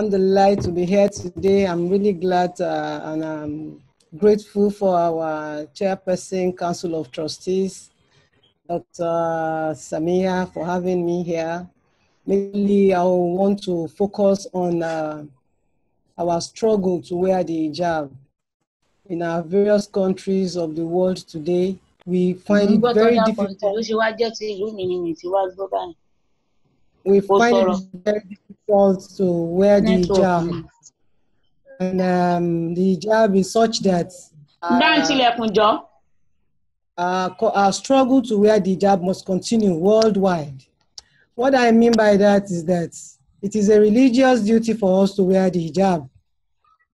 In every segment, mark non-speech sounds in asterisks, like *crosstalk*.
alhamdulillah to be here today. I'm really glad uh, and I'm grateful for our chairperson, Council of Trustees, Dr. Samia, for having me here. Mainly, I want to focus on uh, our struggle to wear the hijab. In our various countries of the world today, we find it very difficult. We find it very difficult also, to wear the hijab. And um, the hijab is such that uh, uh, our uh, struggle to wear the hijab must continue worldwide. What I mean by that is that it is a religious duty for us to wear the hijab.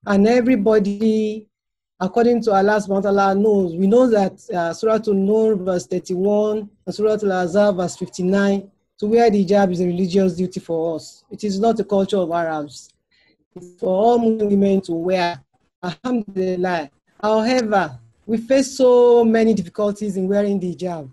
And everybody, according to Allah subhanahu wa ta'ala, knows. We know that uh, Surah Al-Nur verse 31 and Surah Al-Azhar verse 59 to wear the hijab is a religious duty for us. It is not a culture of Arabs. It's for all Muslim women to wear. Alhamdulillah. However, we face so many difficulties in wearing the hijab.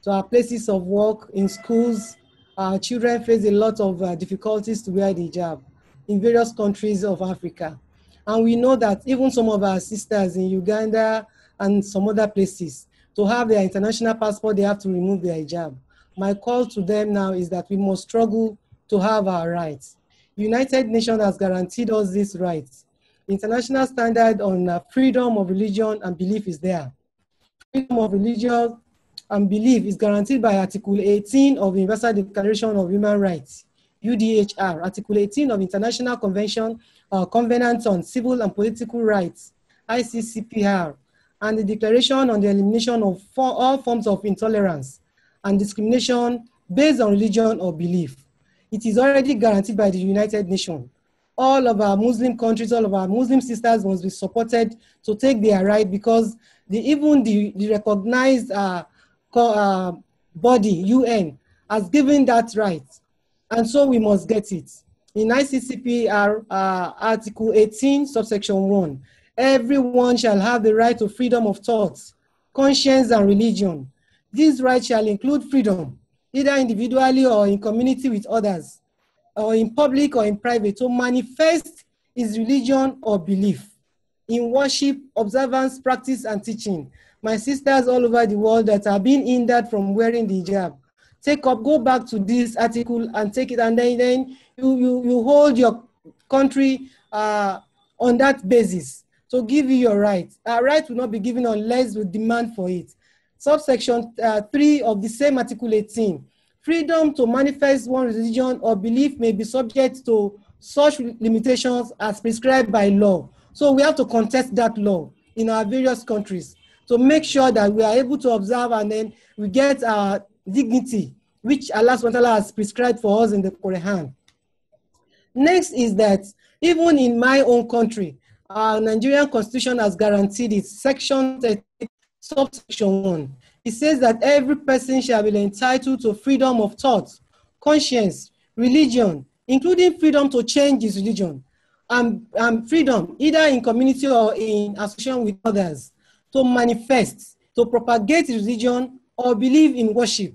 So our places of work, in schools, our children face a lot of uh, difficulties to wear the hijab in various countries of Africa. And we know that even some of our sisters in Uganda and some other places, to have their international passport, they have to remove their hijab. My call to them now is that we must struggle to have our rights. United Nations has guaranteed us these rights. International standard on uh, freedom of religion and belief is there. Freedom of religion and belief is guaranteed by Article 18 of the Universal Declaration of Human Rights, UDHR, Article 18 of International Convention, uh, Covenant on Civil and Political Rights, ICCPR, and the Declaration on the Elimination of all Forms of Intolerance, and discrimination based on religion or belief. It is already guaranteed by the United Nations. All of our Muslim countries, all of our Muslim sisters must be supported to take their right because the, even the, the recognized uh, uh, body, UN, has given that right. And so we must get it. In ICCPR uh, uh, Article 18, subsection 1, everyone shall have the right to freedom of thought, conscience, and religion these rights shall include freedom, either individually or in community with others, or in public or in private, to manifest his religion or belief in worship, observance, practice, and teaching. My sisters all over the world that are being hindered from wearing the hijab, take up, go back to this article and take it, and then, then you, you, you hold your country uh, on that basis. So give you your rights. Our rights will not be given unless we demand for it. Subsection uh, 3 of the same Article 18. Freedom to manifest one's religion or belief may be subject to such limitations as prescribed by law. So we have to contest that law in our various countries to make sure that we are able to observe and then we get our dignity, which Allah SWT has prescribed for us in the Quran. Next is that even in my own country, our Nigerian constitution has guaranteed it. Section subsection 1. It says that every person shall be entitled to freedom of thought, conscience, religion, including freedom to change his religion, and, and freedom, either in community or in association with others, to manifest, to propagate religion or believe in worship,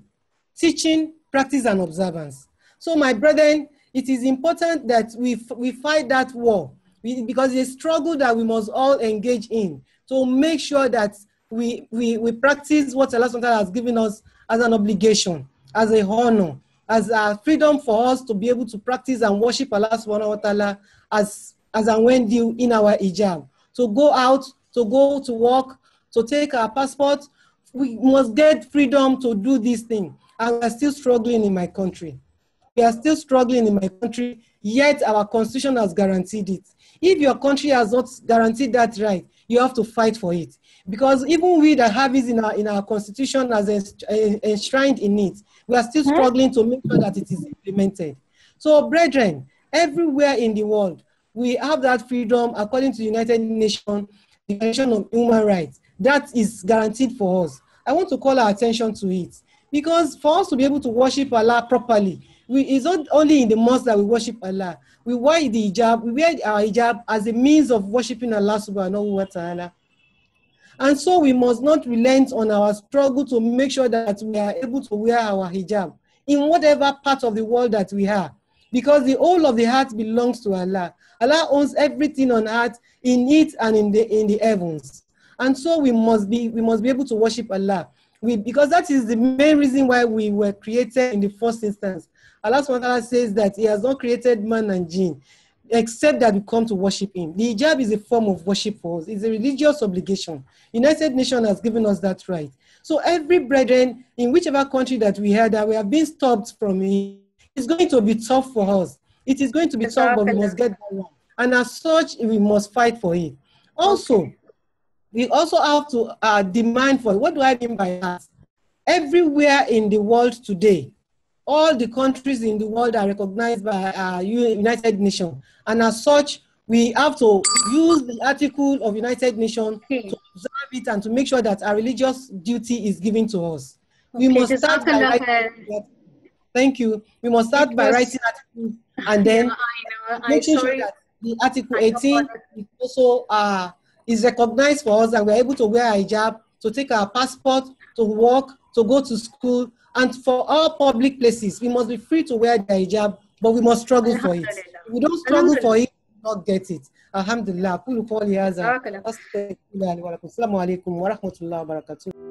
teaching, practice, and observance. So, my brethren, it is important that we, we fight that war we, because it's a struggle that we must all engage in to make sure that we, we, we practice what Allah SWT has given us as an obligation, as a honor, as a freedom for us to be able to practice and worship Allah subhanahu wa ta'ala as, as and when due in our hijab. To go out, to go to work, to take our passport, we must get freedom to do this thing. And we're still struggling in my country. We are still struggling in my country, yet our constitution has guaranteed it. If your country has not guaranteed that right, you have to fight for it. Because even we that have it in our, in our constitution as enshrined in it, we are still mm-hmm. struggling to make sure that it is implemented. So brethren, everywhere in the world, we have that freedom according to the United Nations Declaration of Human Rights. That is guaranteed for us. I want to call our attention to it because for us to be able to worship Allah properly, we, it's not only in the mosque that we worship Allah. We wear the hijab, we wear our hijab as a means of worshiping Allah subhanahu wa ta'ala. And so we must not relent on our struggle to make sure that we are able to wear our hijab in whatever part of the world that we are. Because the whole of the heart belongs to Allah. Allah owns everything on earth, in it and in the in the heavens. And so we must be we must be able to worship Allah we, because that is the main reason why we were created in the first instance. Allah SWT says that He has not created man and jinn, except that we come to worship Him. The hijab is a form of worship for us, it's a religious obligation. United Nations has given us that right. So every brethren in whichever country that we are, that we have been stopped from it, it's going to be tough for us. It is going to be it's tough, but we must get that one. And as such, we must fight for it. Also, we also have to uh, demand for it. What do I mean by that? Everywhere in the world today, all the countries in the world are recognized by uh, United Nations. And as such, we have to use the article of United Nations okay. to observe it and to make sure that our religious duty is given to us. Okay, we must start by writing, uh, Thank you. We must start by writing articles and then yeah, *laughs* I know. making sure that the Article 18 is also uh, is recognized for us and we're able to wear hijab, to take our passport, to work, to go to school. And for all public places, we must be free to wear the hijab, but we must struggle for it. If we don't struggle for it, we not get it. Alhamdulillah. Kulu qawli hadha. Assalamu alaikum wa rahmatullahi wa barakatuh.